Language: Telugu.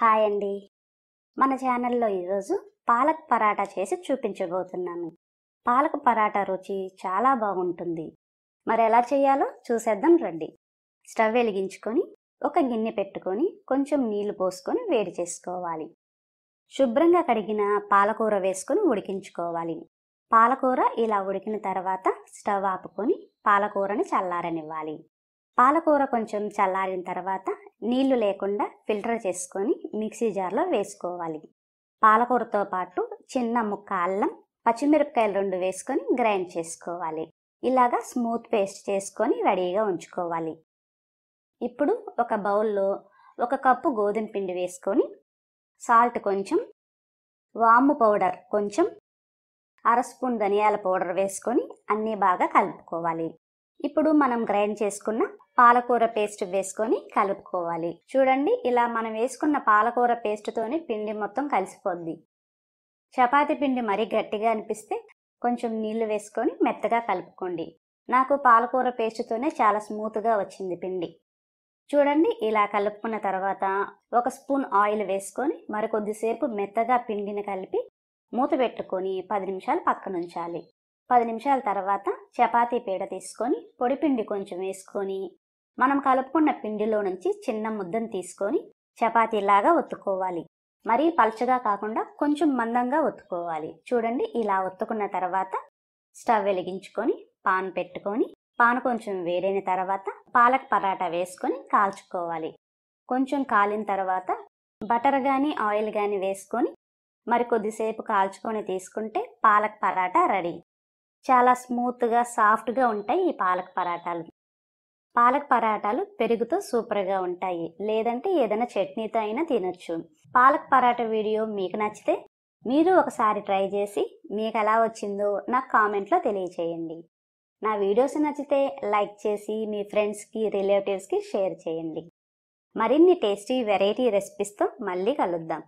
హాయ్ అండి మన ఛానల్లో ఈరోజు పాలక్ పరాటా చేసి చూపించబోతున్నాను పాలక పరాటా రుచి చాలా బాగుంటుంది మరి ఎలా చేయాలో చూసేద్దాం రండి స్టవ్ వెలిగించుకొని ఒక గిన్నె పెట్టుకొని కొంచెం నీళ్లు పోసుకొని వేడి చేసుకోవాలి శుభ్రంగా కడిగిన పాలకూర వేసుకొని ఉడికించుకోవాలి పాలకూర ఇలా ఉడికిన తర్వాత స్టవ్ ఆపుకొని పాలకూరని చల్లారనివ్వాలి పాలకూర కొంచెం చల్లారిన తర్వాత నీళ్లు లేకుండా ఫిల్టర్ చేసుకొని మిక్సీ జార్లో వేసుకోవాలి పాలకూరతో పాటు చిన్న ముక్క అల్లం పచ్చిమిరపకాయలు రెండు వేసుకొని గ్రైండ్ చేసుకోవాలి ఇలాగా స్మూత్ పేస్ట్ చేసుకొని రెడీగా ఉంచుకోవాలి ఇప్పుడు ఒక బౌల్లో ఒక కప్పు గోధుమ పిండి వేసుకొని సాల్ట్ కొంచెం వాము పౌడర్ కొంచెం అర స్పూన్ ధనియాల పౌడర్ వేసుకొని అన్నీ బాగా కలుపుకోవాలి ఇప్పుడు మనం గ్రైండ్ చేసుకున్న పాలకూర పేస్ట్ వేసుకొని కలుపుకోవాలి చూడండి ఇలా మనం వేసుకున్న పాలకూర పేస్ట్తోని పిండి మొత్తం కలిసిపోద్ది చపాతి పిండి మరీ గట్టిగా అనిపిస్తే కొంచెం నీళ్లు వేసుకొని మెత్తగా కలుపుకోండి నాకు పాలకూర పేస్ట్తోనే చాలా స్మూత్గా వచ్చింది పిండి చూడండి ఇలా కలుపుకున్న తర్వాత ఒక స్పూన్ ఆయిల్ వేసుకొని మరికొద్దిసేపు మెత్తగా పిండిని కలిపి మూత పెట్టుకొని పది నిమిషాలు పక్కనుంచాలి పది నిమిషాల తర్వాత చపాతీ పీడ తీసుకొని పొడిపిండి కొంచెం వేసుకొని మనం కలుపుకున్న పిండిలో నుంచి చిన్న ముద్దను తీసుకొని చపాతీలాగా ఒత్తుకోవాలి మరీ పలచగా కాకుండా కొంచెం మందంగా ఒత్తుకోవాలి చూడండి ఇలా ఒత్తుకున్న తర్వాత స్టవ్ వెలిగించుకొని పాన్ పెట్టుకొని పాన్ కొంచెం వేడైన తర్వాత పాలక్ పరాటా వేసుకొని కాల్చుకోవాలి కొంచెం కాలిన తర్వాత బటర్ కానీ ఆయిల్ కానీ వేసుకొని మరి కొద్దిసేపు కాల్చుకొని తీసుకుంటే పాలక్ పరాటా రెడీ చాలా స్మూత్గా సాఫ్ట్గా ఉంటాయి ఈ పాలక్ పరాటాలు పాలక్ పరాటాలు పెరుగుతో సూపర్గా ఉంటాయి లేదంటే ఏదైనా చట్నీతో అయినా తినొచ్చు పాలక్ పరాట వీడియో మీకు నచ్చితే మీరు ఒకసారి ట్రై చేసి మీకు ఎలా వచ్చిందో నాకు కామెంట్లో తెలియచేయండి నా వీడియోస్ నచ్చితే లైక్ చేసి మీ ఫ్రెండ్స్కి రిలేటివ్స్కి షేర్ చేయండి మరిన్ని టేస్టీ వెరైటీ రెసిపీస్తో మళ్ళీ కలుద్దాం